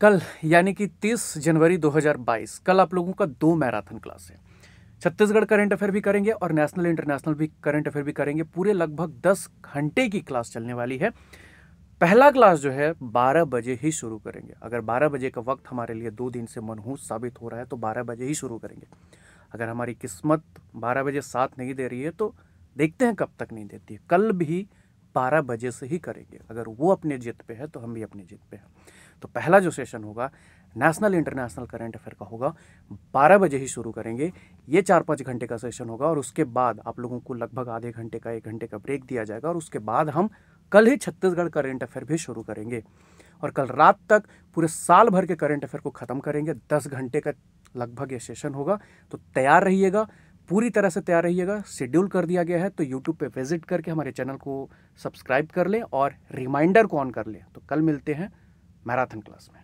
कल यानी कि 30 जनवरी 2022 कल आप लोगों का दो मैराथन क्लास है छत्तीसगढ़ करंट अफेयर भी करेंगे और नेशनल इंटरनेशनल भी करंट अफेयर भी करेंगे पूरे लगभग 10 घंटे की क्लास चलने वाली है पहला क्लास जो है 12 बजे ही शुरू करेंगे अगर 12 बजे का वक्त हमारे लिए दो दिन से मनहूस साबित हो रहा है तो 12 बजे ही शुरू करेंगे अगर हमारी किस्मत 12 बजे साथ नहीं दे रही है तो देखते हैं कब तक नहीं देती है कल भी बारह बजे से ही करेंगे अगर वो अपने जिद पे है तो हम भी अपनी जिद पे हैं तो पहला जो सेशन होगा नेशनल इंटरनेशनल करेंट अफेयर का होगा बारह बजे ही शुरू करेंगे ये चार पाँच घंटे का सेशन होगा और उसके बाद आप लोगों को लगभग आधे घंटे का एक घंटे का ब्रेक दिया जाएगा और उसके बाद हम कल ही छत्तीसगढ़ करेंट अफेयर भी शुरू करेंगे और कल रात तक पूरे साल भर के करंट अफेयर को ख़त्म करेंगे दस घंटे का लगभग ये सेशन होगा तो तैयार रहिएगा पूरी तरह से तैयार रहिएगा शेड्यूल कर दिया गया है तो यूट्यूब पे विजिट करके हमारे चैनल को सब्सक्राइब कर लें और रिमाइंडर को ऑन कर लें तो कल मिलते हैं मैराथन क्लास में